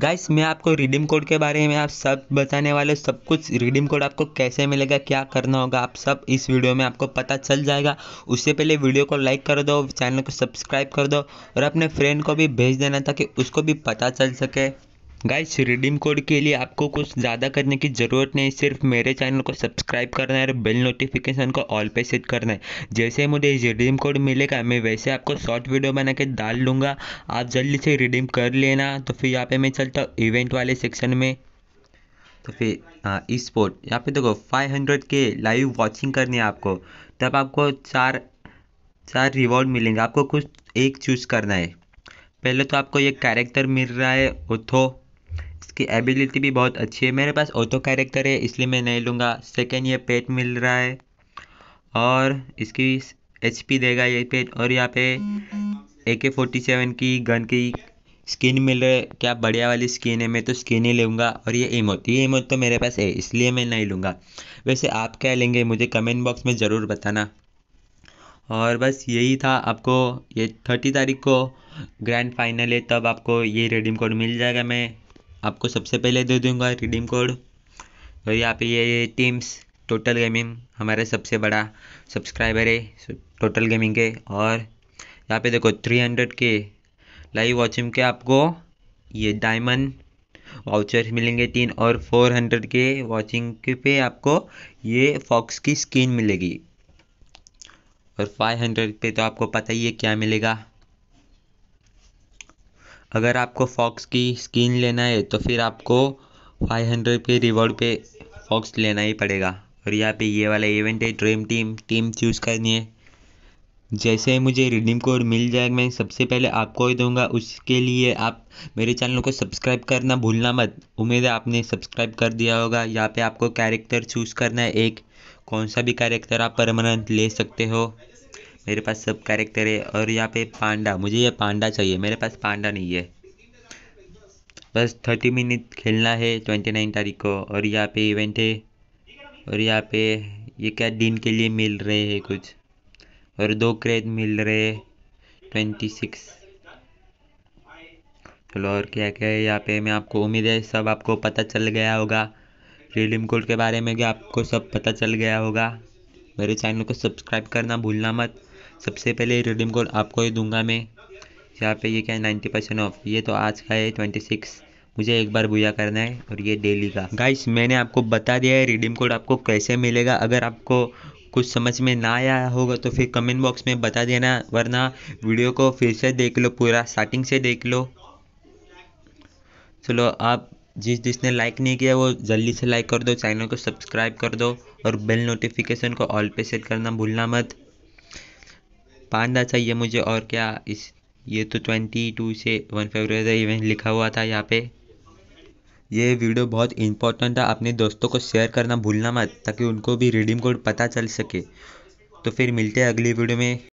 guys मैं आपको redeem code के बारे में आप सब बताने वाले सब कुछ रिडीम कोड आपको कैसे मिलेगा क्या करना होगा आप सब इस वीडियो में आपको पता चल जाएगा उससे पहले वीडियो को लाइक कर दो चैनल को सब्सक्राइब कर दो और अपने फ्रेंड को भी भेज देना ताकि उसको भी पता चल सके गाइस रिडीम कोड के लिए आपको कुछ ज़्यादा करने की ज़रूरत नहीं सिर्फ मेरे चैनल को सब्सक्राइब करना है और बेल नोटिफिकेशन को ऑल पे सेट करना है जैसे मुझे रिडीम कोड मिलेगा मैं वैसे आपको शॉर्ट वीडियो बना के डाल लूँगा आप जल्दी से रिडीम कर लेना तो फिर यहाँ पर मैं चलता हूँ इवेंट वाले सेक्शन में तो फिर ई स्पोर्ट यहाँ पे देखो फाइव हंड्रेड के लाइव वॉचिंग करनी है आपको तब आपको चार चार रिवॉर्ड मिलेंगे आपको कुछ एक चूज़ करना है पहले तो आपको ये कैरेक्टर मिल रहा है उथो इसकी एबिलिटी भी बहुत अच्छी है मेरे पास ऑटो कैरेक्टर है इसलिए मैं नहीं लूँगा सेकेंड ये पेट मिल रहा है और इसकी एच पी देगा ये पेट और यहाँ पे ए के फोर्टी सेवन की गन की स्किन मिल रही है क्या बढ़िया वाली स्किन है मैं तो स्किन ही लूँगा और ये इमोट ये इमोट तो मेरे पास है इसलिए मैं नहीं लूँगा वैसे आप क्या लेंगे मुझे कमेंट बॉक्स में ज़रूर बताना और बस यही था आपको ये थर्टी तारीख को ग्रैंड फाइनल है तब आपको ये रेडीम कोड मिल जाएगा मैं आपको सबसे पहले दे दूंगा रिडीम कोड और यहाँ पे ये टीम्स टोटल गेमिंग हमारे सबसे बड़ा सब्सक्राइबर है टोटल गेमिंग के और यहाँ पे देखो 300 के लाइव वॉचिंग के आपको ये डायमंड वाउचर्स मिलेंगे तीन और 400 के वॉचिंग के पे आपको ये फॉक्स की स्किन मिलेगी और 500 पे तो आपको पता ही है क्या मिलेगा अगर आपको फॉक्स की स्किन लेना है तो फिर आपको फाइव हंड्रेड के रिवॉर्ड पे फॉक्स लेना ही पड़ेगा और यहाँ पे ये वाला इवेंट है ड्रीम टीम टीम चूज़ करनी है जैसे ही मुझे रिडीम कोड मिल जाएगा मैं सबसे पहले आपको ही दूंगा उसके लिए आप मेरे चैनल को सब्सक्राइब करना भूलना मत उम्मीद है आपने सब्सक्राइब कर दिया होगा यहाँ पे आपको कैरेक्टर चूज़ करना है एक कौन सा भी कैरेक्टर आप परमानेंट ले सकते हो मेरे पास सब कैरेक्टर है और यहाँ पे पांडा मुझे ये पांडा चाहिए मेरे पास पांडा नहीं है बस थर्टी मिनट खेलना है ट्वेंटी नाइन तारीख को और यहाँ पे इवेंट है और यहाँ पे ये क्या दिन के लिए मिल रहे हैं कुछ और दो क्रेज मिल रहे ट्वेंटी सिक्स चलो और क्या क्या है यहाँ पे मैं आपको उम्मीद है सब आपको पता चल गया होगा रिलीम कोड के बारे में भी आपको सब पता चल गया होगा मेरे चैनल को सब्सक्राइब करना भूलना मत सबसे पहले रिडीम कोड आपको ही दूंगा मैं यहाँ पे ये क्या है नाइन्टी परसेंट ऑफ ये तो आज का है ट्वेंटी सिक्स मुझे एक बार भूया करना है और ये डेली का गाइस मैंने आपको बता दिया है रिडीम कोड आपको कैसे मिलेगा अगर आपको कुछ समझ में ना आया होगा तो फिर कमेंट बॉक्स में बता देना वरना वीडियो को फिर से देख लो पूरा स्टार्टिंग से देख लो चलो आप जिस जिसने लाइक नहीं किया वो जल्दी से लाइक कर दो चैनल को सब्सक्राइब कर दो और बेल नोटिफिकेशन को ऑल पे सेट करना भूलना मत पांडा चाहिए मुझे और क्या इस ये तो ट्वेंटी टू से वन फेब्रुवरी इवेंट लिखा हुआ था यहाँ पे ये वीडियो बहुत इंपॉर्टेंट था अपने दोस्तों को शेयर करना भूलना मत ताकि उनको भी रिडीम कोड पता चल सके तो फिर मिलते हैं अगली वीडियो में